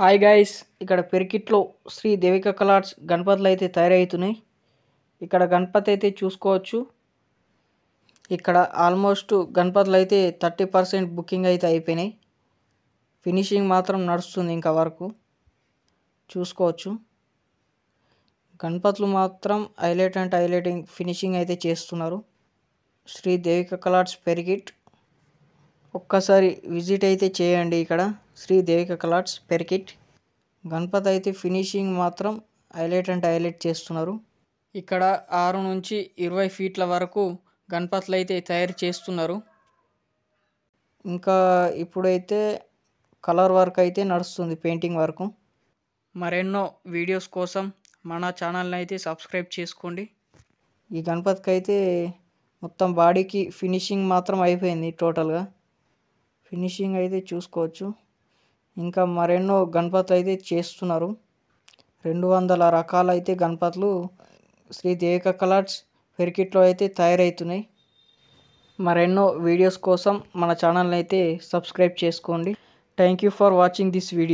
hi guys ఇక్కడ పెరికిట్లో శ్రీ దేవిక కలార్స్ గణపతులు అయితే తయారవుతున్నాయి ఇక్కడ గణపతి అయితే చూసుకోవచ్చు ఇక్కడ ఆల్మోస్ట్ గణపతులు అయితే థర్టీ పర్సెంట్ బుకింగ్ అయితే అయిపోయినాయి ఫినిషింగ్ మాత్రం నడుస్తుంది ఇంకా వరకు చూసుకోవచ్చు గణపతులు మాత్రం హైలైట్ అండ్ హైలైటింగ్ ఫినిషింగ్ అయితే చేస్తున్నారు శ్రీ దేవిక కలార్స్ పెరిగిట్ ఒక్కసారి విజిట్ అయితే చేయండి ఇక్కడ శ్రీ దేవిక క్లాట్స్ పెరికిట్ గణపతి అయితే ఫినిషింగ్ మాత్రం హైలైట్ అంటే హైలైట్ చేస్తున్నారు ఇక్కడ ఆరు నుంచి ఇరవై ఫీట్ల వరకు గణపతులు అయితే తయారు చేస్తున్నారు ఇంకా ఇప్పుడైతే కలర్ వర్క్ అయితే నడుస్తుంది పెయింటింగ్ వరకు మరెన్నో వీడియోస్ కోసం మన ఛానల్ని అయితే సబ్స్క్రైబ్ చేసుకోండి ఈ గణపతికి అయితే మొత్తం బాడీకి ఫినిషింగ్ మాత్రం అయిపోయింది టోటల్గా ఫినిషింగ్ అయితే చూసుకోవచ్చు ఇంకా మరెన్నో గణపతి అయితే చేస్తున్నారు రెండు వందల రకాలైతే గణపతులు శ్రీ దేవిక కలర్స్ పెరికిట్లో అయితే తయారవుతున్నాయి మరెన్నో వీడియోస్ కోసం మన ఛానల్ని అయితే సబ్స్క్రైబ్ చేసుకోండి thank you for watching this video